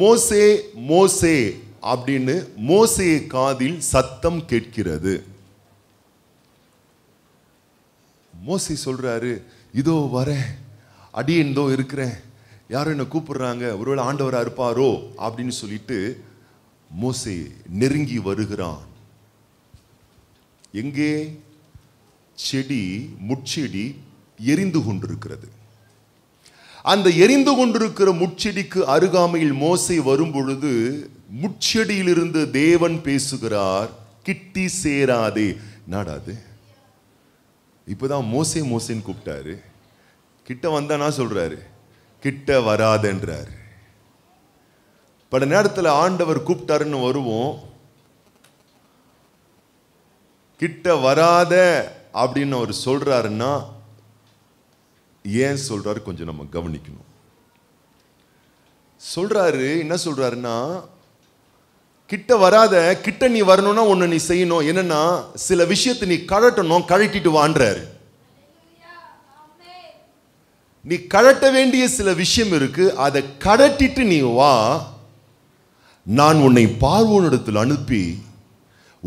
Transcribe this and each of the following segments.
மோசே மோசே அப்படின்னு மோசே காதில் சத்தம் கேட்கிறது மோசி சொல்றாரு இதோ வரேன் அடியோ இருக்கிறேன் யாரும் என்ன கூப்பிடுறாங்க ஒருவேளை ஆண்டவராக இருப்பாரோ அப்படின்னு சொல்லிட்டு மோசே நெருங்கி வருகிறான் எங்கே செடி முட்செடி எரிந்து கொண்டிருக்கிறது அந்த எரிந்து கொண்டிருக்கிற முச்செடிக்கு அருகாமையில் மோசை வரும்பொழுது முச்செடியிலிருந்து தேவன் பேசுகிறார் கிட்டி சேராதே நாடாது இப்போதான் மோசை மோசைன்னு கூப்பிட்டாரு கிட்ட வந்தானா சொல்றாரு கிட்ட வராதன்றார் பல நேரத்தில் ஆண்டவர் கூப்பிட்டாருன்னு வருவோம் கிட்ட வராத அப்படின்னு அவர் சொல்றாருன்னா ஏன் சொல்கிறாரு கொஞ்சம் நம்ம கவனிக்கணும் சொல்கிறாரு என்ன சொல்கிறாருன்னா கிட்ட வராத கிட்ட நீ வரணும்னா ஒன்று நீ செய்யணும் என்னன்னா சில விஷயத்தை நீ கழட்டணும் கழட்டிட்டு வான்றாரு நீ கழட்ட வேண்டிய சில விஷயம் இருக்கு அதை கழட்டிட்டு நீ வா நான் உன்னை பார்வோனிடத்தில் அனுப்பி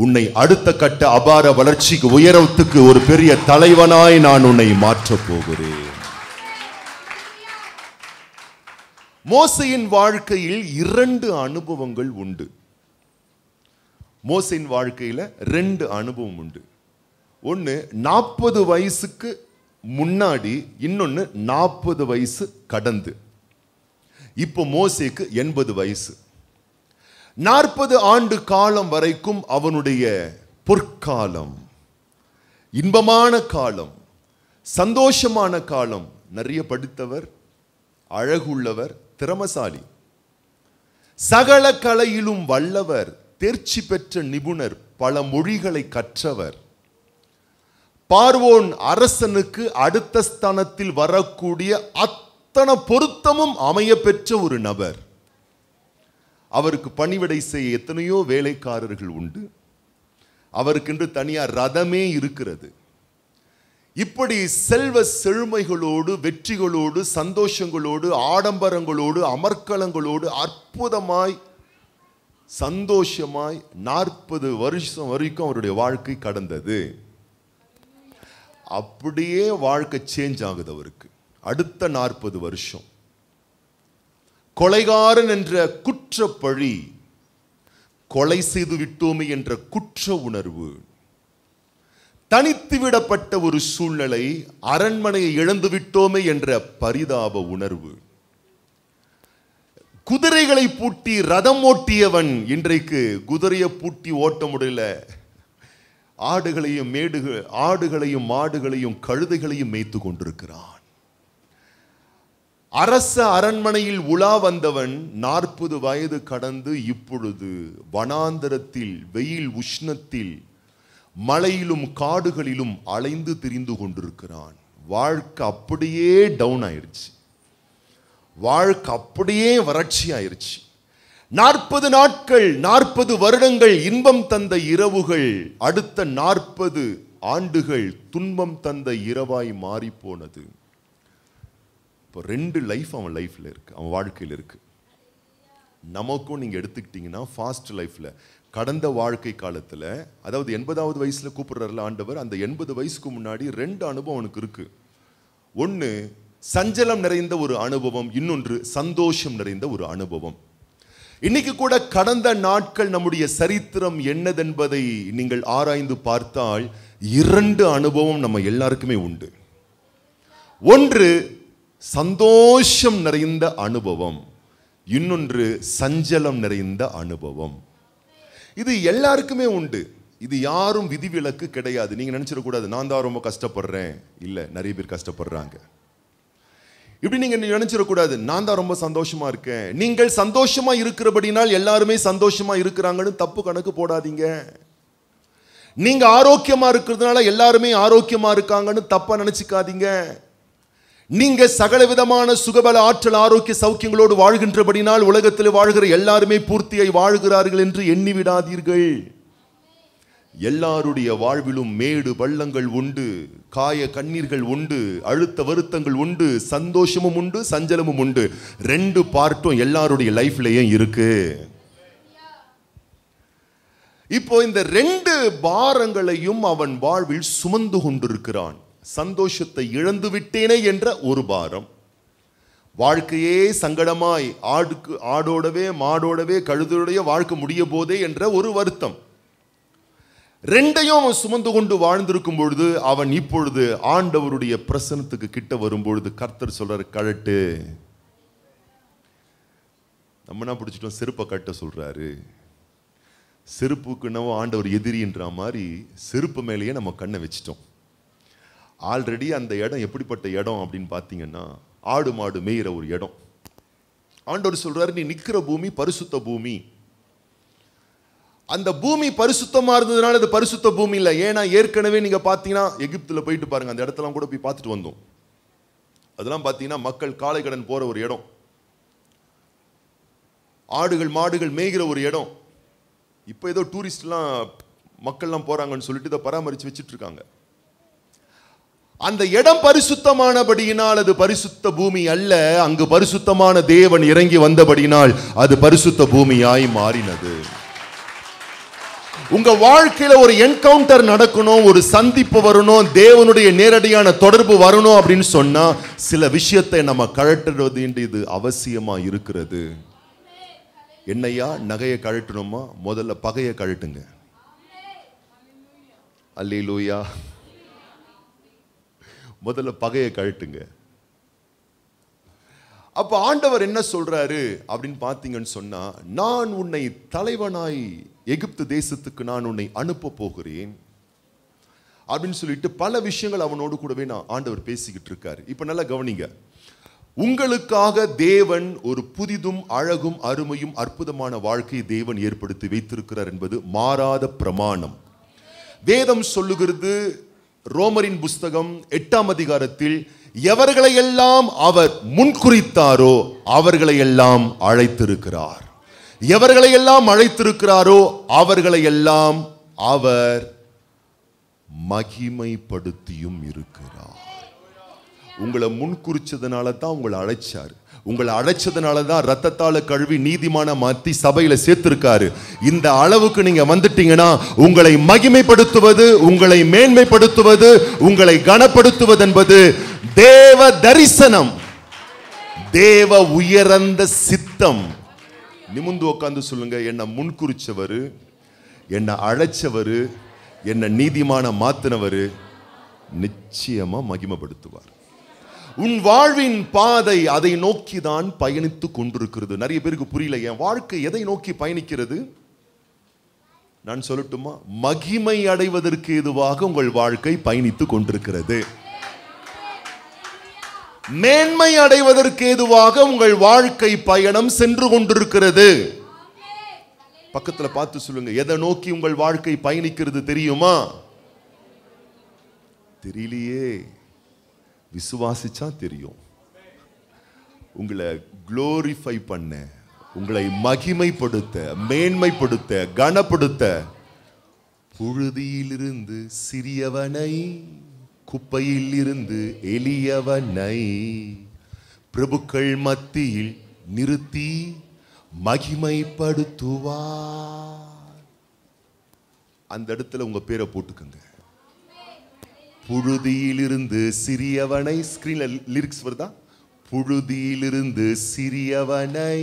உன்னை அடுத்த கட்ட அபார வளர்ச்சிக்கு உயரத்துக்கு ஒரு பெரிய தலைவனாய் நான் உன்னை மாற்றப் போகிறேன் மோசையின் வாழ்க்கையில் இரண்டு அனுபவங்கள் உண்டு மோசையின் வாழ்க்கையில் ரெண்டு அனுபவம் உண்டு ஒன்று நாற்பது வயசுக்கு முன்னாடி இன்னொன்று நாற்பது வயசு கடந்து இப்போ மோசைக்கு எண்பது வயசு நாற்பது ஆண்டு காலம் வரைக்கும் அவனுடைய பொற்காலம் இன்பமான காலம் சந்தோஷமான காலம் நிறைய படித்தவர் அழகுள்ளவர் திறமசாலி சகல கலையிலும் வல்லவர் தேர்ச்சி பெற்ற நிபுணர் பல மொழிகளை கற்றவர் பார்வோன் அரசனுக்கு அடுத்த ஸ்தானத்தில் வரக்கூடிய அத்தனை பொருத்தமும் அமைய பெற்ற ஒரு நபர் அவருக்கு பணிவிடை செய்ய எத்தனையோ வேலைக்காரர்கள் உண்டு அவருக்கென்று தனியார் ரதமே இருக்கிறது இப்படி செல்வ செழுமைகளோடு வெற்றிகளோடு சந்தோஷங்களோடு ஆடம்பரங்களோடு அமர்க்கலங்களோடு அற்புதமாய் சந்தோஷமாய் நாற்பது வருஷம் வரைக்கும் அவருடைய வாழ்க்கை கடந்தது அப்படியே வாழ்க்கை சேஞ்ச் ஆகுது அவருக்கு அடுத்த நாற்பது வருஷம் கொலைகாரன் என்ற குற்றப்பழி கொலை செய்து விட்டோமே என்ற குற்ற உணர்வு தனித்து விடப்பட்ட ஒரு சூழ்நிலை அரண்மனையை இழந்து விட்டோமே என்ற பரிதாப உணர்வு குதிரைகளை பூட்டி ரதம் ஓட்டியவன் இன்றைக்கு குதிரையை பூட்டி ஓட்ட முடியல ஆடுகளையும் மேடுகள் ஆடுகளையும் மாடுகளையும் கழுதைகளையும் மேய்த்து கொண்டிருக்கிறான் அரச அரண்மனையில் உலா வந்தவன் நாற்பது வயது கடந்து இப்பொழுது வனாந்தரத்தில் வெயில் உஷ்ணத்தில் மலையிலும் காடுகளிலும் அலைந்து திரிந்து கொண்டிருக்கிறான் வாழ்க்கை அப்படியே டவுன் ஆயிடுச்சு வாழ்க்கை அப்படியே வறட்சி ஆயிடுச்சு நாற்பது நாட்கள் நாற்பது வருடங்கள் இன்பம் தந்த இரவுகள் அடுத்த நாற்பது ஆண்டுகள் துன்பம் தந்த இரவாய் மாறி போனது இப்போ ரெண்டு லைஃப் அவன் லைஃப்பில் இருக்கு அவன் வாழ்க்கையில் இருக்கு நமக்கும் நீங்கள் எடுத்துக்கிட்டிங்கன்னா ஃபாஸ்ட் லைஃப்பில் கடந்த வாழ்க்கை காலத்தில் அதாவது எண்பதாவது வயசில் கூப்பிடுறாருல ஆண்டவர் அந்த எண்பது வயசுக்கு முன்னாடி ரெண்டு அனுபவம் அவனுக்கு இருக்குது ஒன்று சஞ்சலம் நிறைந்த ஒரு அனுபவம் இன்னொன்று சந்தோஷம் நிறைந்த ஒரு அனுபவம் இன்னைக்கு கூட கடந்த நாட்கள் நம்முடைய சரித்திரம் என்னதென்பதை நீங்கள் ஆராய்ந்து பார்த்தால் இரண்டு அனுபவம் நம்ம எல்லாருக்குமே உண்டு ஒன்று சந்தோஷம் நிறைந்த அனுபவம் இன்னொன்று சஞ்சலம் நிறைந்த அனுபவம் இது எல்லாருக்குமே உண்டு இது யாரும் விதிவிலக்கு கிடையாது நீங்கள் நினச்சிடக்கூடாது நான் தான் ரொம்ப கஷ்டப்படுறேன் இல்லை நிறைய பேர் கஷ்டப்படுறாங்க இப்படி நீங்கள் நினச்சிடக்கூடாது நான் தான் ரொம்ப சந்தோஷமாக இருக்கேன் நீங்கள் சந்தோஷமாக இருக்கிறபடினால் எல்லாருமே சந்தோஷமாக இருக்கிறாங்கன்னு தப்பு கணக்கு போடாதீங்க நீங்கள் ஆரோக்கியமாக இருக்கிறதுனால எல்லாருமே ஆரோக்கியமாக இருக்காங்கன்னு தப்பாக நினச்சிக்காதீங்க நீங்க சகல விதமான சுகபல ஆற்றல் ஆரோக்கிய சௌக்கியங்களோடு வாழ்கின்றபடினால் உலகத்தில் வாழ்கிற எல்லாருமே பூர்த்தியை வாழ்கிறார்கள் என்று எண்ணிவிடாதீர்கள் எல்லாருடைய வாழ்விலும் மேடு பள்ளங்கள் உண்டு காய கண்ணீர்கள் உண்டு அழுத்த வருத்தங்கள் உண்டு சந்தோஷமும் உண்டு சஞ்சலமும் உண்டு ரெண்டு பார்ட்டும் எல்லாருடைய லைஃப்லயும் இருக்கு இப்போ இந்த ரெண்டு பாரங்களையும் அவன் வாழ்வில் சுமந்து கொண்டிருக்கிறான் சந்தோஷத்தை இழந்து விட்டேனே என்ற ஒரு பாரம் வாழ்க்கையே சங்கடமாய் ஆடுக்கு ஆடோடவே மாடோடவே கழுதுடைய வாழ்க்கை முடிய போதே என்ற ஒரு வருத்தம் ரெண்டையும் சுமந்து கொண்டு வாழ்ந்திருக்கும் பொழுது அவன் இப்பொழுது ஆண்டவருடைய பிரசனத்துக்கு கிட்ட வரும்பொழுது கர்த்தர் சொல்றாரு கழட்டு நம்மனா பிடிச்சிட்டோம் செருப்பை கட்ட சொல்றாரு செருப்புக்குன்னவோ ஆண்டவர் எதிரின்ற மாதிரி செருப்பு மேலேயே நம்ம கண்ணை வச்சிட்டோம் ஆல்ரெடி அந்த இடம் எப்படிப்பட்ட இடம் அப்படின்னு பார்த்தீங்கன்னா ஆடு மாடு மேயிற ஒரு இடம் ஆண்டவர் சொல்கிறார் நீ நிற்கிற பூமி பரிசுத்த பூமி அந்த பூமி பரிசுத்தமாக இருந்ததுனால அது பரிசுத்த பூமி இல்லை ஏன்னா ஏற்கனவே நீங்கள் பார்த்தீங்கன்னா எகிப்தில் போயிட்டு பாருங்கள் அந்த இடத்தெல்லாம் கூட போய் பார்த்துட்டு வந்தோம் அதெல்லாம் பார்த்தீங்கன்னா மக்கள் காலை கடன் போகிற ஒரு இடம் ஆடுகள் மாடுகள் மேய்கிற ஒரு இடம் இப்போ ஏதோ டூரிஸ்ட்லாம் மக்கள்லாம் போகிறாங்கன்னு சொல்லிட்டு இதை பராமரித்து வச்சுட்ருக்காங்க அந்த இடம் பரிசுத்தமானபடியினால் அது பரிசுத்த பூமி அல்ல அங்கு பரிசுத்தமான தேவன் இறங்கி வந்தபடியினால் அது பரிசுத்த பூமியாய் மாறினது உங்க வாழ்க்கையில ஒரு என்கவுண்டர் நடக்கணும் ஒரு சந்திப்பு வரணும் தேவனுடைய நேரடியான தொடர்பு வரணும் அப்படின்னு சொன்னா சில விஷயத்தை நம்ம கழட்டுறது இது அவசியமா இருக்கிறது என்னையா நகையை கழட்டணுமா முதல்ல பகையை கழட்டுங்க அல்லி லூயா முதல்ல பகையை கழட்டுங்க அப்போ ஆண்டவர் என்ன சொல்றாரு அப்படின்னு பார்த்தீங்கன்னு சொன்னா நான் உன்னை தலைவனாய் எகிப்து தேசத்துக்கு நான் உன்னை அனுப்ப போகிறேன் அப்படின்னு சொல்லிட்டு பல விஷயங்கள் அவனோடு கூடவே நான் ஆண்டவர் பேசிக்கிட்டு இருக்காரு இப்போ நல்லா கவனிங்க உங்களுக்காக தேவன் ஒரு புதிதும் அழகும் அருமையும் அற்புதமான வாழ்க்கையை தேவன் ஏற்படுத்தி வைத்திருக்கிறார் என்பது மாறாத பிரமாணம் வேதம் சொல்லுகிறது ரோமரின் புஸ்தகம் எட்டாம் அதிகாரத்தில் எவர்களை எல்லாம் அவர் முன்குறித்தாரோ அவர்களை எல்லாம் அழைத்திருக்கிறார் எவர்களை எல்லாம் அழைத்திருக்கிறாரோ அவர்களை எல்லாம் அவர் மகிமைப்படுத்தியும் இருக்கிறார் உங்களை முன்குறிச்சதுனால தான் உங்களை அழைச்சார் உங்களை அழைச்சதுனால தான் ரத்தத்தால் கழுவி நீதிமான மாற்றி சபையில் சேர்த்துருக்காரு இந்த அளவுக்கு நீங்கள் வந்துட்டீங்கன்னா உங்களை மகிமைப்படுத்துவது உங்களை மேன்மைப்படுத்துவது உங்களை கனப்படுத்துவது என்பது தேவ தரிசனம் தேவ உயர்ந்த சித்தம் நிமிந்து உட்காந்து சொல்லுங்க என்னை முன்குறிச்சவர் என்னை அழைச்சவர் என்னை நீதிமான மாத்தினவர் நிச்சயமாக மகிமைப்படுத்துவார் உன் வாழ்வின் பாதை அதை நோக்கி தான் பயணித்து கொண்டிருக்கிறது நிறைய பேருக்கு புரியல என் வாழ்க்கை எதை நோக்கி பயணிக்கிறது நான் சொல்லட்டுமா மகிமை அடைவதற்கு எதுவாக உங்கள் வாழ்க்கை பயணித்து கொண்டிருக்கிறது மேன்மை அடைவதற்கு எதுவாக உங்கள் வாழ்க்கை பயணம் சென்று கொண்டிருக்கிறது பக்கத்தில் பார்த்து சொல்லுங்க எதை நோக்கி உங்கள் வாழ்க்கை பயணிக்கிறது தெரியுமா தெரியலையே விசுவாசிச்சா தெரியும் உங்களை குளோரிஃபை பண்ண உங்களை மகிமைப்படுத்த மேன்மைப்படுத்த கனப்படுத்த புழுதியிலிருந்து சிறியவனை குப்பையில் இருந்து எளியவனை பிரபுக்கள் மத்தியில் நிறுத்தி மகிமைப்படுத்துவா அந்த இடத்துல உங்க பேரை போட்டுக்கங்க புழுதியிலிருந்து சிறியவனை ஸ்க்ரீனில் லிரிக்ஸ் வருதா புழுதியிலிருந்து சிறியவனை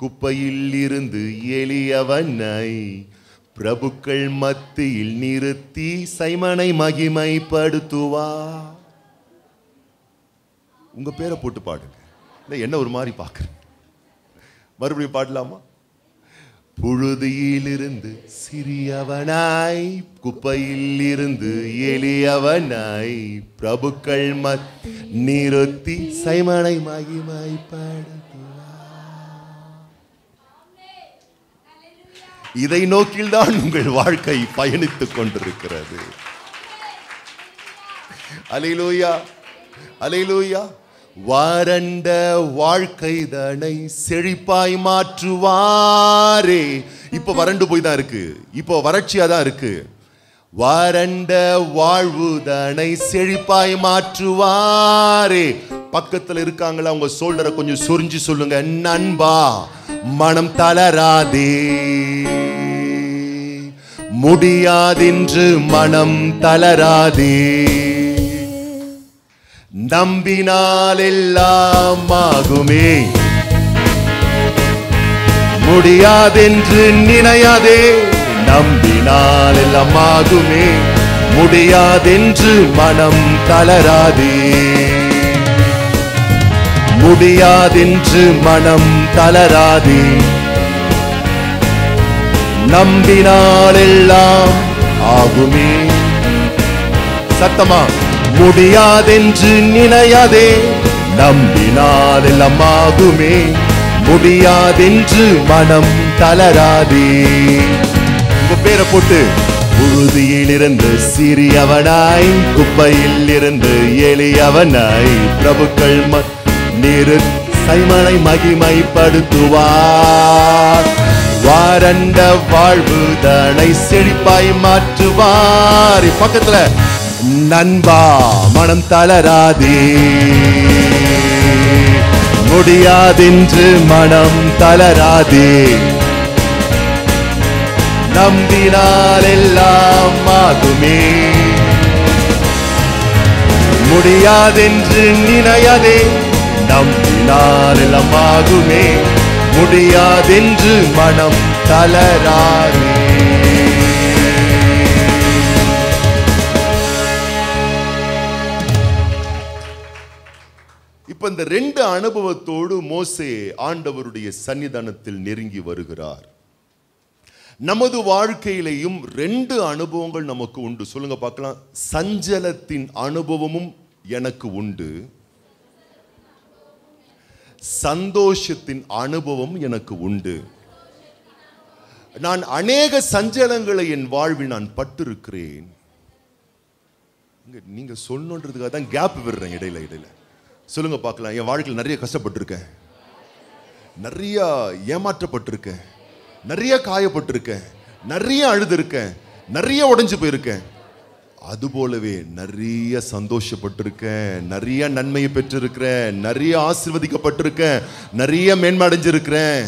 குப்பையில் இருந்து எளியவனை பிரபுக்கள் மத்தியில் நிறுத்தி சைமனை மகிமைப்படுத்துவா உங்கள் பேரை போட்டு பாடுங்க என்ன ஒரு மாதிரி பார்க்குறேன் மறுபடியும் பாடலாமா புழுதியிலிருந்து சிறியவனாய் குப்பையில் இருந்து எளியவனாய் பிரபுக்கள் மத் நிறுத்தி சைமனை மகிமாய் இதை நோக்கில்தான் உங்கள் வாழ்க்கை பயணித்துக் கொண்டிருக்கிறது அலையிலூயா அலையிலூயா வறண்ட வாழ்க்கை தனை செழிப்பாய் மாற்றுவாரே இப்போ வறண்டு போய் தான் இருக்கு இப்போ வறட்சியாக தான் இருக்கு வறண்ட வாழ்வு தனை செழிப்பாய் மாற்றுவாரே பக்கத்தில் இருக்காங்களா உங்க சோல்டரை கொஞ்சம் சொரிஞ்சு சொல்லுங்க நண்பா மனம் தளராதே முடியாதென்று மனம் தளராதே நம்பினால் எல்லாம் ஆகுமே முடியாதென்று நினையாதே நம்பினால் எல்லாம் ஆகுமே முடியாதென்று மனம் தளராதே முடியாதென்று மனம் தளராதே நம்பினால் எல்லாம் ஆகுமே சத்தமா முடியாதென்று நினையாதே நம்பினால் எல்லாம் ஆகுமே முடியாதென்று மனம் தளராதே உங்க பேரை போட்டு இருந்து சிறியவனாய் குப்பையில் இருந்து எளியவனாய் பிரபுக்கள் நீரு சைமனை மகிமைப்படுத்துவார் வாரண்ட வாழ்வு தனை செழிப்பாய் மாற்றுவார் பக்கத்துல நண்பா மனம் தளராதே முடியாதென்று மனம் தளராதே நம்பினால் எல்லாம் ஆகுமே முடியாதென்று நினையதே நம்பினால் எல்லாம் ஆகுமே முடியாதென்று மனம் தளராதே ரெண்டு அனுபவத்தோடு மோசே ஆண்டவருடைய சன்னிதானத்தில் நெருங்கி வருகிறார் நமது வாழ்க்கையிலையும் ரெண்டு அனுபவங்கள் நமக்கு உண்டு சொல்லுங்க பார்க்கலாம் சஞ்சலத்தின் அனுபவமும் எனக்கு உண்டு சந்தோஷத்தின் அனுபவம் எனக்கு உண்டு நான் அநேக சஞ்சலங்களை என் வாழ்வில் நான் பட்டிருக்கிறேன் நீங்க சொல்லுன்றதுக்காக தான் கேப் விடுறேன் இடையில இடையில சொல்லுங்க பார்க்கலாம் என் வாழ்க்கையில் நிறைய கஷ்டப்பட்டிருக்கேன் நிறைய ஏமாற்றப்பட்டிருக்கேன் நிறைய காயப்பட்டிருக்கேன் நிறைய அழுதுருக்கேன் நிறைய உடஞ்சி போயிருக்கேன் அது போலவே நிறைய சந்தோஷப்பட்டிருக்கேன் நிறைய நன்மையை பெற்றிருக்கிறேன் நிறைய ஆசிர்வதிக்கப்பட்டிருக்கேன் நிறைய மேன்மடைஞ்சிருக்கிறேன்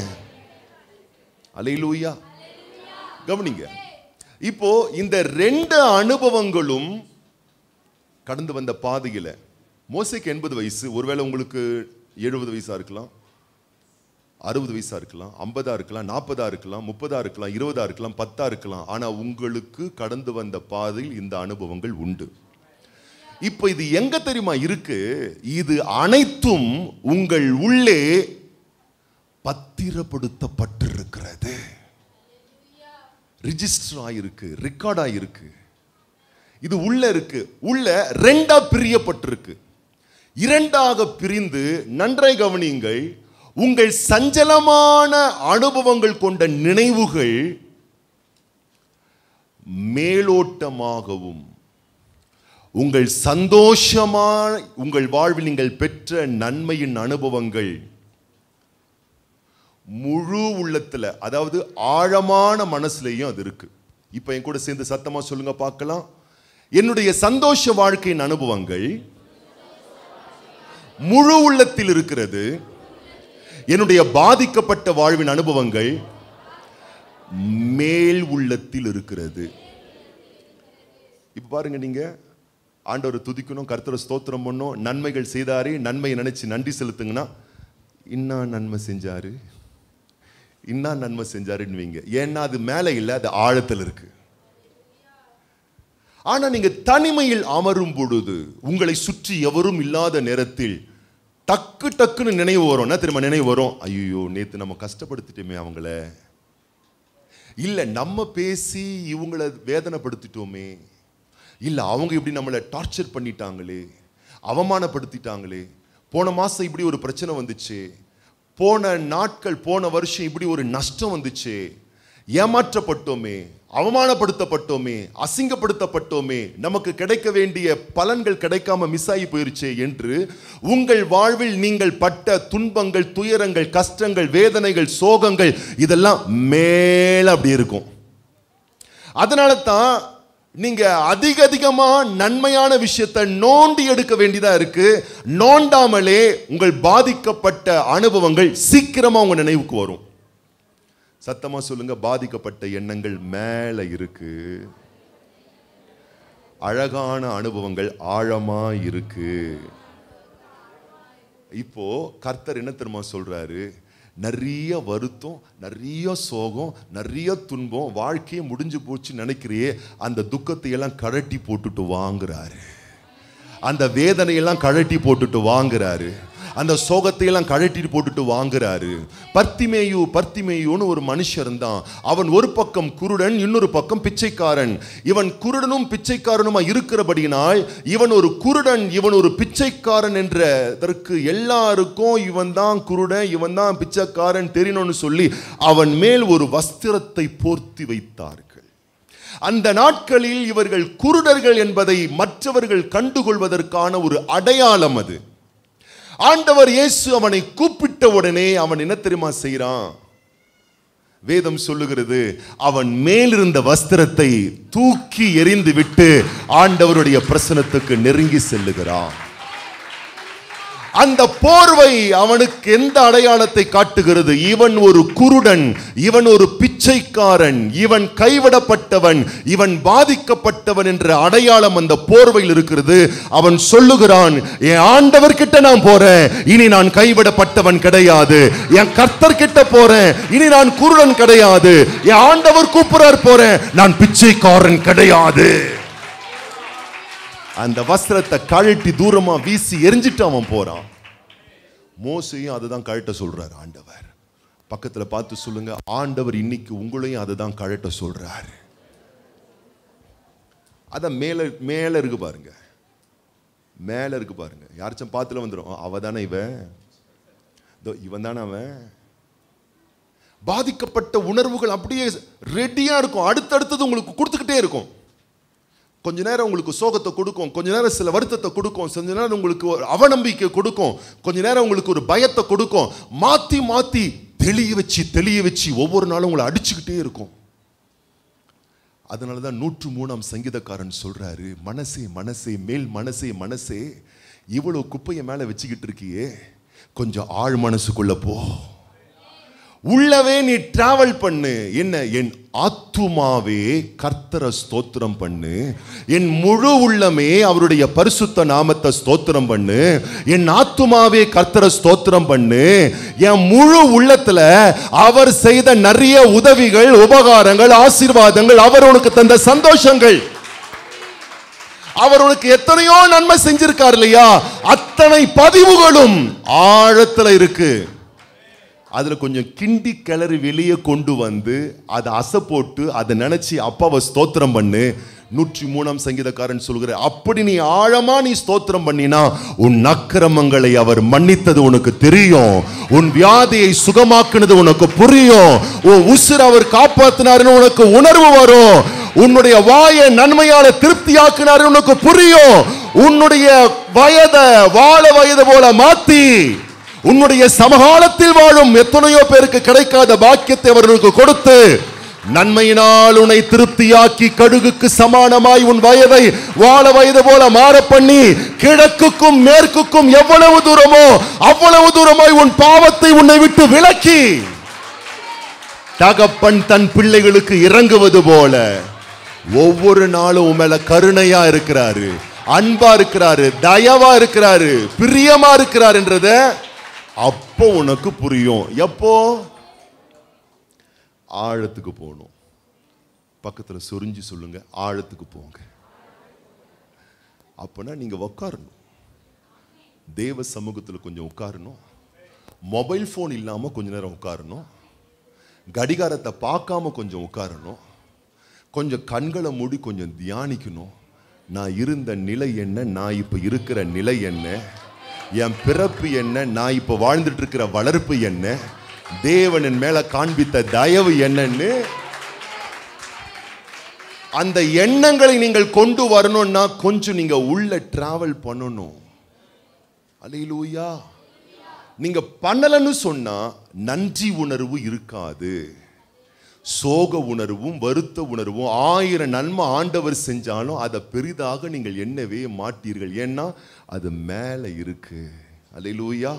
அலையிலூயா கவனிங்க இப்போ இந்த ரெண்டு அனுபவங்களும் கடந்து வந்த பாதையில் மோசைக்கு எண்பது வயசு ஒருவேளை உங்களுக்கு எழுபது வயசாக இருக்கலாம் அறுபது வயசாக இருக்கலாம் ஐம்பதாக இருக்கலாம் நாற்பதாக இருக்கலாம் முப்பதாக இருக்கலாம் இருபதாக இருக்கலாம் பத்தாக இருக்கலாம் ஆனால் உங்களுக்கு கடந்து வந்த பாதையில் இந்த அனுபவங்கள் உண்டு இப்போ இது எங்க தெரியுமா இருக்கு இது அனைத்தும் உங்கள் உள்ளே பத்திரப்படுத்தப்பட்டிருக்கிறது ரிஜிஸ்டர் ஆயிருக்கு ரெக்கார்ட் ஆகிருக்கு இது உள்ள இருக்கு உள்ள ரெண்டா பிரியப்பட்டிருக்கு இரண்டாக பிரிந்து நன்றை கவனியுங்கள் உங்கள் சஞ்சலமான அனுபவங்கள் கொண்ட நினைவுகள் மேலோட்டமாகவும் உங்கள் சந்தோஷமான உங்கள் வாழ்வில் நீங்கள் பெற்ற நன்மையின் அனுபவங்கள் முழு உள்ளத்தில் அதாவது ஆழமான மனசுலையும் அது இருக்கு இப்போ என் கூட சேர்ந்து சத்தமாக சொல்லுங்க பார்க்கலாம் என்னுடைய சந்தோஷ வாழ்க்கையின் அனுபவங்கள் முழு உள்ளத்தில் இருக்கிறது என்னுடைய பாதிக்கப்பட்ட வாழ்வின் அனுபவங்கள் மேல் உள்ளத்தில் இருக்கிறது இப்போ பாருங்க நீங்க ஆண்டவர் துதிக்கணும் கர்த்தரை ஸ்தோத்திரம் பண்ணும் நன்மைகள் செய்தாரு நன்மையை நினைச்சு நன்றி செலுத்துங்கன்னா இன்னா நன்மை செஞ்சாரு இன்னா நன்மை செஞ்சாருன்னு வைங்க ஏன்னா அது மேலே இல்லை அது ஆழத்தில் இருக்குது ஆனால் நீங்கள் தனிமையில் அமரும் பொழுது உங்களை சுற்றி எவரும் இல்லாத நேரத்தில் டக்கு டக்குன்னு நினைவு வரும் என்ன திரும்ப நினைவு வரும் ஐயோ நேற்று நம்ம கஷ்டப்படுத்திட்டோமே அவங்கள இல்லை நம்ம பேசி இவங்களை வேதனைப்படுத்திட்டோமே இல்லை அவங்க இப்படி நம்மளை டார்ச்சர் பண்ணிட்டாங்களே அவமானப்படுத்திட்டாங்களே போன மாதம் இப்படி ஒரு பிரச்சனை வந்துச்சு போன நாட்கள் போன வருஷம் இப்படி ஒரு நஷ்டம் வந்துச்சு ஏமாற்றப்பட்டோமே அவமானப்படுத்தப்பட்டோமே அசிங்கப்படுத்தப்பட்டோமே நமக்கு கிடைக்க வேண்டிய பலன்கள் கிடைக்காம மிஸ் ஆகி போயிருச்சே என்று உங்கள் வாழ்வில் நீங்கள் பட்ட துன்பங்கள் துயரங்கள் கஷ்டங்கள் வேதனைகள் சோகங்கள் இதெல்லாம் மேல அப்படி இருக்கும் அதனால தான் நீங்க அதிக அதிகமாக நன்மையான விஷயத்தை நோண்டி எடுக்க வேண்டியதா இருக்கு நோண்டாமலே உங்கள் பாதிக்கப்பட்ட அனுபவங்கள் சீக்கிரமா உங்க நினைவுக்கு வரும் சத்தமாக சொல்லுங்கள் பாதிக்கப்பட்ட எண்ணங்கள் மேலே இருக்குது அழகான அனுபவங்கள் ஆழமாக இருக்குது இப்போது கர்த்தர் என்ன தெரியுமா சொல்கிறாரு நிறைய வருத்தம் நிறைய சோகம் நிறைய துன்பம் வாழ்க்கையே முடிஞ்சு போச்சு நினைக்கிறியே அந்த துக்கத்தை எல்லாம் கழட்டி போட்டுட்டு வாங்குறாரு அந்த வேதனையெல்லாம் கழட்டி போட்டுட்டு வாங்குறாரு அந்த சோகத்தையெல்லாம் கழட்டிட்டு போட்டுட்டு வாங்குறாரு பர்த்திமேயு பர்த்திமேயுன்னு ஒரு மனுஷன் தான் அவன் ஒரு பக்கம் குருடன் இன்னொரு பக்கம் பிச்சைக்காரன் இவன் குருடனும் பிச்சைக்காரனுமா இருக்கிறபடியினால் இவன் ஒரு குருடன் இவன் ஒரு பிச்சைக்காரன் என்றதற்கு எல்லாருக்கும் இவன் தான் குருடன் இவன் தான் பிச்சைக்காரன் தெரியணும்னு சொல்லி அவன் மேல் ஒரு வஸ்திரத்தை போர்த்தி வைத்தார்கள் அந்த நாட்களில் இவர்கள் குருடர்கள் என்பதை மற்றவர்கள் கண்டுகொள்வதற்கான ஒரு அடையாளம் அது ஆண்டவர் இயேசு அவனை கூப்பிட்ட உடனே அவன் என்ன தெரியுமா செய்கிறான் வேதம் சொல்லுகிறது அவன் மேலிருந்த வஸ்திரத்தை தூக்கி எறிந்து விட்டு ஆண்டவருடைய பிரசனத்துக்கு நெருங்கி செல்லுகிறான் அந்த போர்வை அவனுக்கு எந்த அடையாளத்தை காட்டுகிறது இவன் ஒரு குருடன் இவன் ஒரு பிச்சைக்காரன் இவன் கைவிடப்பட்டவன் இவன் பாதிக்கப்பட்டவன் என்ற அடையாளம் அந்த போர்வையில் இருக்கிறது அவன் சொல்லுகிறான் என் ஆண்டவர்கிட்ட நான் போறேன் இனி நான் கைவிடப்பட்டவன் கிடையாது என் கர்த்தர்கிட்ட போறேன் இனி நான் குருடன் கிடையாது என் ஆண்டவர் கூப்பிடார் போறேன் நான் பிச்சைக்காரன் கிடையாது அந்த வஸ்திரத்தை கழட்டி தூரமாக வீசி எரிஞ்சிட்டு அவன் போகிறான் மோசையும் அதை தான் கழட்ட சொல்கிறார் ஆண்டவர் பக்கத்தில் பார்த்து சொல்லுங்க ஆண்டவர் இன்னைக்கு உங்களையும் அதை தான் கழட்ட சொல்கிறார் அதான் மேலே மேலே இருக்கு பாருங்க மேலே இருக்கு பாருங்க யாராச்சும் பார்த்துல வந்துடும் அவ தானே இவன் இவன் தானே அவன் பாதிக்கப்பட்ட உணர்வுகள் அப்படியே ரெடியாக இருக்கும் அடுத்தடுத்தது உங்களுக்கு கொடுத்துக்கிட்டே இருக்கும் கொஞ்ச நேரம் உங்களுக்கு சோகத்தை கொடுக்கும் கொஞ்ச நேரம் சில வருத்தத்தை கொடுக்கும் கொஞ்ச நேரம் உங்களுக்கு ஒரு அவநம்பிக்கை கொடுக்கும் கொஞ்ச நேரம் உங்களுக்கு ஒரு பயத்தை கொடுக்கும் மாற்றி மாற்றி தெளிய வச்சு தெளிய வச்சு ஒவ்வொரு நாளும் உங்களை அடிச்சுக்கிட்டே இருக்கும் அதனால தான் நூற்று மூணாம் சங்கீதக்காரன் சொல்கிறாரு மனசே மனசே மேல் மனசே மனசே இவ்வளோ குப்பையை மேலே வச்சுக்கிட்டு இருக்கியே கொஞ்சம் ஆழ் மனசுக்குள்ளே போ உள்ளவே நீ டிராவல் பண்ணு என்ன என் ஆத்துமாவே கர்த்தர ஸ்தோத்திரம் பண்ணு என் முழு உள்ளமே அவருடைய பரிசுத்த நாமத்தை ஸ்தோத்திரம் பண்ணு என் ஆத்துமாவே கர்த்தர ஸ்தோத்திரம் பண்ணு என் முழு உள்ளத்துல அவர் செய்த நிறைய உதவிகள் உபகாரங்கள் ஆசீர்வாதங்கள் அவர் உனக்கு தந்த சந்தோஷங்கள் அவர் உனக்கு எத்தனையோ நன்மை செஞ்சிருக்கார் இல்லையா அத்தனை பதிவுகளும் ஆழத்துல இருக்கு அதில் கொஞ்சம் கிண்டி கிளறி வெளியே கொண்டு வந்து அதை அசை போட்டு அதை நினச்சி அப்பாவை ஸ்தோத்திரம் பண்ணு நூற்றி மூணாம் சங்கீதக்காரன் சொல்கிற அப்படி நீ ஆழமா நீ ஸ்தோத்திரம் பண்ணினா உன் அக்கிரமங்களை அவர் மன்னித்தது உனக்கு தெரியும் உன் வியாதியை சுகமாக்குனது உனக்கு புரியும் உன் உசுர் அவர் காப்பாத்தினாருன்னு உனக்கு உணர்வு வரும் உன்னுடைய வாயை நன்மையான திருப்தியாக்குனாரு உனக்கு புரியும் உன்னுடைய வயதை வாழ வயது போல மாத்தி உன்னுடைய சமகாலத்தில் வாழும் எத்தனையோ பேருக்கு கிடைக்காத பாக்கியத்தை அவர்களுக்கு கொடுத்து நன்மையினால் உன்னை திருப்தியாக்கி கடுகுக்கு சமானமாய் உன் வயதை வாழ வயது போல மாற பண்ணி கிழக்குக்கும் மேற்குக்கும் எவ்வளவு தூரமோ அவ்வளவு தூரமாய் உன் பாவத்தை உன்னை விட்டு விலக்கி தகப்பன் தன் பிள்ளைகளுக்கு இறங்குவது போல ஒவ்வொரு நாளும் மேல கருணையா இருக்கிறாரு அன்பா இருக்கிறாரு தயவா இருக்கிறாரு பிரியமா இருக்கிறார் என்றதை அப்போ உனக்கு புரியும் எப்போ ஆழத்துக்கு போகணும் பக்கத்தில் சொரிஞ்சு சொல்லுங்க ஆழத்துக்கு போங்க அப்பனா நீங்கள் உட்காரணும் தேவ சமூகத்தில் கொஞ்சம் உட்காரணும் மொபைல் ஃபோன் இல்லாமல் கொஞ்ச நேரம் உட்காரணும் கடிகாரத்தை பார்க்காம கொஞ்சம் உட்காரணும் கொஞ்சம் கண்களை மூடி கொஞ்சம் தியானிக்கணும் நான் இருந்த நிலை என்ன நான் இப்போ இருக்கிற நிலை என்ன என் பிறப்பு என்ன நான் இப்போ வாழ்ந்துட்டு இருக்கிற வளர்ப்பு என்ன தேவனின் மேலே மேல காண்பித்த தயவு என்னன்னு அந்த எண்ணங்களை நீங்கள் கொண்டு வரணும்னா கொஞ்சம் நீங்க உள்ள டிராவல் பண்ணணும் அலையிலூயா நீங்க பண்ணலன்னு சொன்னா நன்றி உணர்வு இருக்காது சோக உணர்வும் வருத்த உணர்வும் ஆயிரம் நன்மை ஆண்டவர் செஞ்சாலும் அதை பெரிதாக நீங்கள் என்னவே மாட்டீர்கள் ஏன்னா அது மேலே இருக்கு லூயா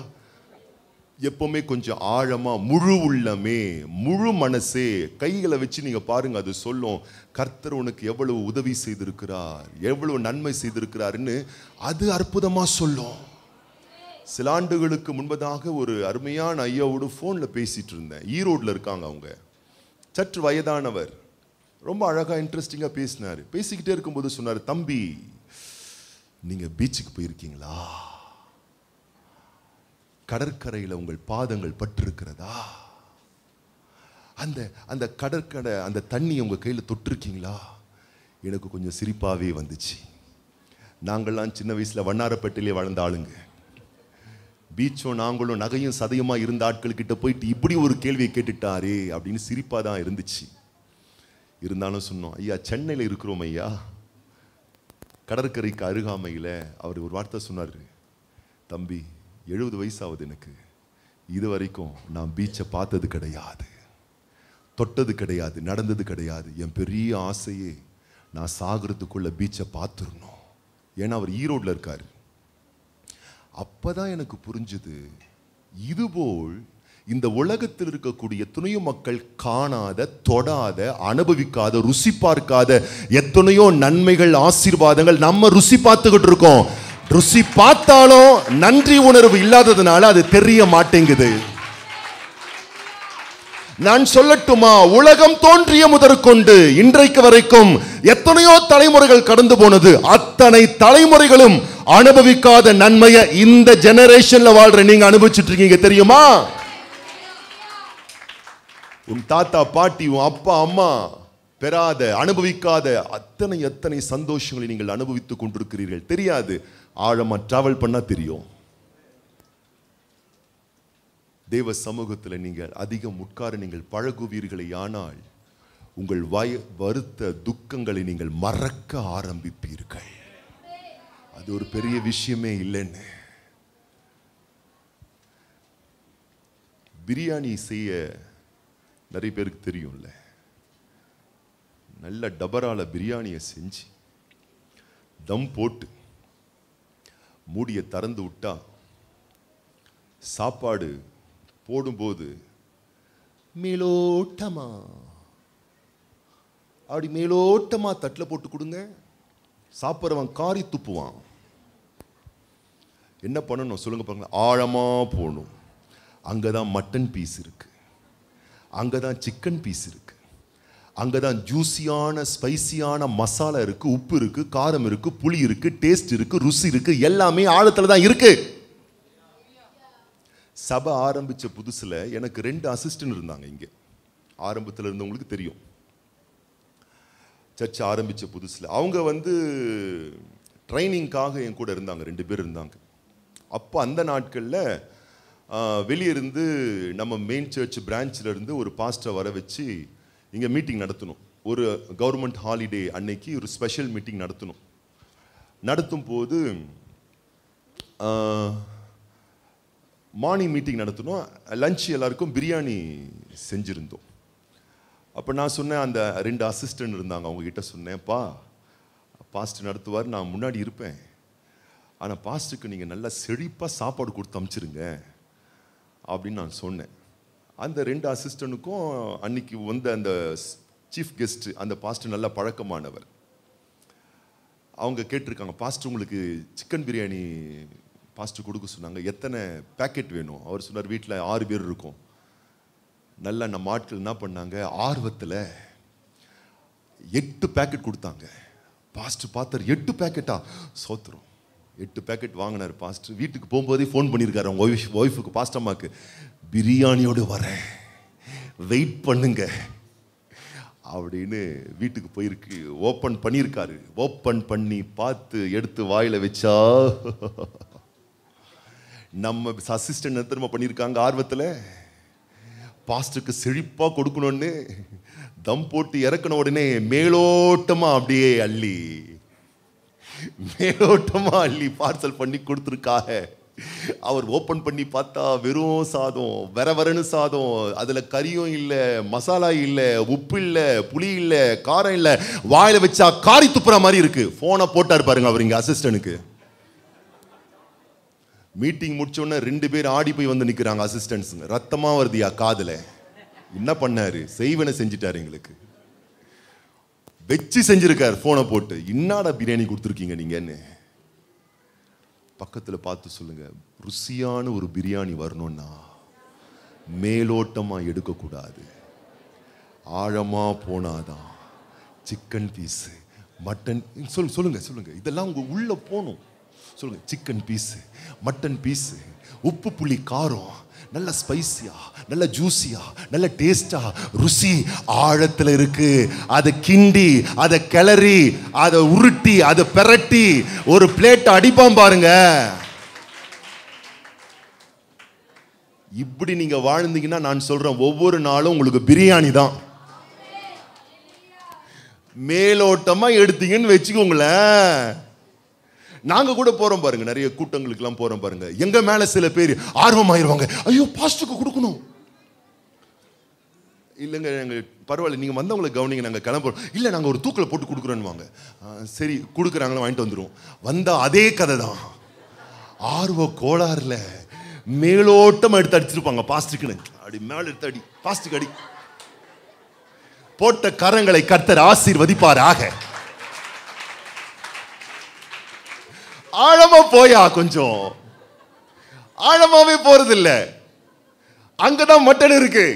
எப்போவுமே கொஞ்சம் ஆழமாக முழு உள்ளமே முழு மனசே கைகளை வச்சு நீங்கள் பாருங்கள் அது சொல்லும் கர்த்தர் உனக்கு எவ்வளவு உதவி செய்திருக்கிறார் எவ்வளவு நன்மை செய்திருக்கிறாருன்னு அது அற்புதமாக சொல்லும் சில ஆண்டுகளுக்கு முன்பதாக ஒரு அருமையான ஐயாவோடு ஃபோனில் பேசிகிட்டு இருந்தேன் ஈரோட்டில் இருக்காங்க அவங்க சற்று வயதானவர் ரொம்ப அழகாக இன்ட்ரெஸ்டிங்காக பேசினார் பேசிக்கிட்டே இருக்கும்போது சொன்னார் தம்பி நீங்கள் பீச்சுக்கு போயிருக்கீங்களா கடற்கரையில் உங்கள் பாதங்கள் பட்டிருக்கிறதா அந்த அந்த கடற்கரை அந்த தண்ணி உங்கள் கையில் தொட்டிருக்கீங்களா எனக்கு கொஞ்சம் சிரிப்பாகவே வந்துச்சு நாங்கள்லாம் சின்ன வயசில் வண்ணாரப்பேட்டையிலே வளர்ந்த ஆளுங்க பீச்சும் நாங்களும் நகையும் சதையுமா இருந்த ஆட்கள்கிட்ட போயிட்டு இப்படி ஒரு கேள்வியை கேட்டுட்டாரே அப்படின்னு சிரிப்பாக தான் இருந்துச்சு இருந்தாலும் சொன்னோம் ஐயா சென்னையில் இருக்கிறோம் ஐயா கடற்கரைக்கு அருகாமையில் அவர் ஒரு வார்த்தை சொன்னார் தம்பி எழுபது வயசாகுது எனக்கு இது வரைக்கும் நான் பீச்சை பார்த்தது கிடையாது தொட்டது கிடையாது நடந்தது கிடையாது என் பெரிய ஆசையே நான் சாகிறதுக்குள்ளே பீச்சை பார்த்துருணும் ஏன்னா அவர் ஈரோட்டில் இருக்கார் அப்போ தான் எனக்கு புரிஞ்சுது இதுபோல் இந்த உலகத்தில் இருக்கக்கூடிய துணையு மக்கள் காணாத தொடாத அனுபவிக்காத ருசி பார்க்காத எத்தனையோ நன்மைகள் ஆசீர்வாதங்கள் நம்ம ருசி பார்த்துக்கிட்டு இருக்கோம் ருசி பார்த்தாலும் நன்றி உணர்வு இல்லாததுனால அது தெரிய மாட்டேங்குது நான் சொல்லட்டுமா உலகம் தோன்றிய முதற்கொண்டு இன்றைக்கு வரைக்கும் எத்தனையோ தலைமுறைகள் கடந்து போனது அத்தனை தலைமுறைகளும் அனுபவிக்காத நன்மையை இந்த ஜெனரேஷன்ல வாழ்ற நீங்க அனுபவிச்சுட்டு இருக்கீங்க தெரியுமா உன் தாத்தா பாட்டி உன் அப்பா அம்மா பெறாத அனுபவிக்காத அத்தனை எத்தனை சந்தோஷங்களை நீங்கள் அனுபவித்துக் கொண்டிருக்கிறீர்கள் தெரியாது ஆழமா டிராவல் பண்ணா தெரியும் தேவ சமூகத்தில் நீங்கள் அதிகம் உட்கார நீங்கள் பழகுவீர்களே ஆனால் உங்கள் வய வருத்த துக்கங்களை நீங்கள் மறக்க ஆரம்பிப்பீர்கள் அது ஒரு பெரிய விஷயமே இல்லைன்னு பிரியாணி செய்ய நிறைய பேருக்கு தெரியும்ல நல்ல டபரால் பிரியாணியை செஞ்சு தம் போட்டு மூடியை திறந்து விட்டா சாப்பாடு போடும்போது மேலோட்டமா அப்படி மேலோட்டமா தட்டில் போட்டு கொடுங்க சாப்பிட்றவன் காரி துப்புவான் என்ன பண்ணணும் சொல்லுங்க பாருங்க ஆழமாக போகணும் அங்கே தான் மட்டன் பீஸ் இருக்கு அங்கே தான் சிக்கன் பீஸ் இருக்கு அங்கே தான் ஜூஸியான ஸ்பைசியான மசாலா இருக்குது உப்பு இருக்குது காரம் இருக்குது புளி இருக்குது டேஸ்ட் இருக்குது ருசி இருக்குது எல்லாமே ஆழத்தில் தான் இருக்குது சபை ஆரம்பித்த புதுசில் எனக்கு ரெண்டு அசிஸ்டன்ட் இருந்தாங்க இங்கே ஆரம்பத்தில் இருந்தவங்களுக்கு தெரியும் சர்ச் ஆரம்பித்த புதுசில் அவங்க வந்து ட்ரைனிங்காக என் கூட இருந்தாங்க ரெண்டு பேர் இருந்தாங்க அப்போ அந்த நாட்களில் வெளியிருந்து நம்ம மெயின் சர்ச் பிரான்ச்சில் ஒரு பாஸ்டரை வர வச்சு இங்கே மீட்டிங் நடத்தணும் ஒரு கவர்மெண்ட் ஹாலிடே அன்னைக்கு ஒரு ஸ்பெஷல் மீட்டிங் நடத்தணும் நடத்தும் போது மார்னிங் மீட்டிங் நடத்தினோம் லஞ்ச் எல்லாருக்கும் பிரியாணி செஞ்சுருந்தோம் அப்போ நான் சொன்னேன் அந்த ரெண்டு அசிஸ்டன்ட் இருந்தாங்க அவங்கக்கிட்ட சொன்னேன்ப்பா பாஸ்ட் நடத்துவார் நான் முன்னாடி இருப்பேன் ஆனால் பாஸ்ட்டுக்கு நீங்கள் நல்லா செழிப்பாக சாப்பாடு கொடுத்து அமுச்சிருங்க அப்படின்னு நான் சொன்னேன் அந்த ரெண்டு அசிஸ்டண்ட்டுக்கும் அன்னைக்கு வந்த அந்த சீஃப் கெஸ்ட்டு அந்த பாஸ்ட் நல்லா பழக்கமானவர் அவங்க கேட்டிருக்காங்க பாஸ்ட் உங்களுக்கு சிக்கன் பிரியாணி பாஸ்ட்டு கொடுக்க சொன்னாங்க எத்தனை பேக்கெட் வேணும் அவர் சொன்னார் வீட்டில் ஆறு பேர் இருக்கும் நல்லா நம்ம ஆட்கள் என்ன பண்ணாங்க ஆர்வத்தில் எட்டு பேக்கெட் கொடுத்தாங்க பாஸ்ட்டு பார்த்தார் எட்டு பேக்கெட்டா சோத்துரும் எட்டு பேக்கெட் வாங்கினார் பாஸ்ட்டு வீட்டுக்கு போகும்போதே ஃபோன் பண்ணியிருக்காரு அவங்க ஒய்ஃப் ஒய்ஃபுக்கு பாஸ்ட் அம்மாவுக்கு பிரியாணியோடு வரேன் வெயிட் பண்ணுங்க அப்படின்னு வீட்டுக்கு போயிருக்கு ஓப்பன் பண்ணியிருக்காரு ஓப்பன் பண்ணி பார்த்து எடுத்து வாயில் வச்சா நம்ம அசிஸ்டன்ட் திரும்ப பண்ணியிருக்காங்க ஆர்வத்தில் பாஸ்டருக்கு செழிப்பாக கொடுக்கணும்னு தம் போட்டு இறக்கின உடனே மேலோட்டமாக அப்படியே அள்ளி மேலோட்டமாக அள்ளி பார்சல் பண்ணி கொடுத்துருக்காக அவர் ஓப்பன் பண்ணி பார்த்தா வெறும் சாதம் வர வரனு சாதம் அதில் கறியும் இல்லை மசாலா இல்லை உப்பு இல்லை புளி இல்லை காரம் இல்லை வாயில் வச்சா காரி துப்புற மாதிரி இருக்குது ஃபோனை போட்டார் பாருங்க அவர் இங்கே அசிஸ்டனுக்கு மீட்டிங் முடிச்சோடனே ரெண்டு பேர் ஆடி போய் வந்து நிற்கிறாங்க அசிஸ்டன்ஸுங்க ரத்தமாக வருதியா காதில் என்ன பண்ணார் செய்வனை செஞ்சிட்டார் எங்களுக்கு வச்சு செஞ்சுருக்கார் ஃபோனை போட்டு இன்னாடா பிரியாணி கொடுத்துருக்கீங்க நீங்கன்னு பக்கத்தில் பார்த்து சொல்லுங்கள் ருசியான ஒரு பிரியாணி வரணும்னா மேலோட்டமாக எடுக்கக்கூடாது ஆழமாக போனாதான் சிக்கன் பீஸு மட்டன் சொல் சொல்லுங்கள் சொல்லுங்கள் இதெல்லாம் உங்கள் உள்ளே போகணும் சொல்லுங்கள் சிக்கன் பீஸு மட்டன் பீஸு உப்பு புளி காரம் நல்ல ஸ்பைஸியா நல்ல ஜூஸியா நல்ல டேஸ்டா ருசி ஆழத்தில் இருக்கு அதை கிண்டி அதை கிளறி அதை உருட்டி அதை பெரட்டி ஒரு பிளேட் அடிப்பாம் பாருங்க இப்படி நீங்க வாழ்ந்தீங்கன்னா நான் சொல்றேன் ஒவ்வொரு நாளும் உங்களுக்கு பிரியாணி தான் மேலோட்டமா எடுத்தீங்கன்னு வச்சுக்கோங்களேன் நாங்கள் கூட போகிறோம் பாருங்கள் நிறைய கூட்டங்களுக்கெல்லாம் போகிறோம் பாருங்கள் எங்கள் மேலே சில பேர் ஆர்வம் ஆயிடுவாங்க ஐயோ பாஸ்டுக்கு கொடுக்கணும் இல்லைங்க எங்கள் பரவாயில்ல நீங்கள் வந்தவங்களை கவனிங்க நாங்கள் கிளம்புறோம் இல்லை நாங்கள் ஒரு தூக்கில் போட்டு கொடுக்குறோன்னுவாங்க சரி கொடுக்குறாங்களா வாங்கிட்டு வந்துடுவோம் வந்தால் அதே கதை தான் ஆர்வ கோளாறுல மேலோட்டமாக எடுத்து அடிச்சிருப்பாங்க பாஸ்டுக்குன்னு அடி மேலே எடுத்து அடி பாஸ்டுக்கு அடி போட்ட கரங்களை கர்த்தர் ஆசீர்வதிப்பாராக ஆழமா போயா கொஞ்சம் ஆழமாவே இல்ல அங்கதான் மட்டன் இருக்கு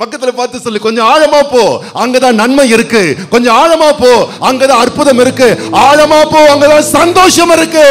பக்கத்தில் பார்த்து சொல்லு கொஞ்சம் ஆழமா போ அங்கதான் நன்மை இருக்கு கொஞ்சம் ஆழமா போ அங்கதான் அற்புதம் இருக்கு ஆழமா போ அங்கதான் சந்தோஷம் இருக்கு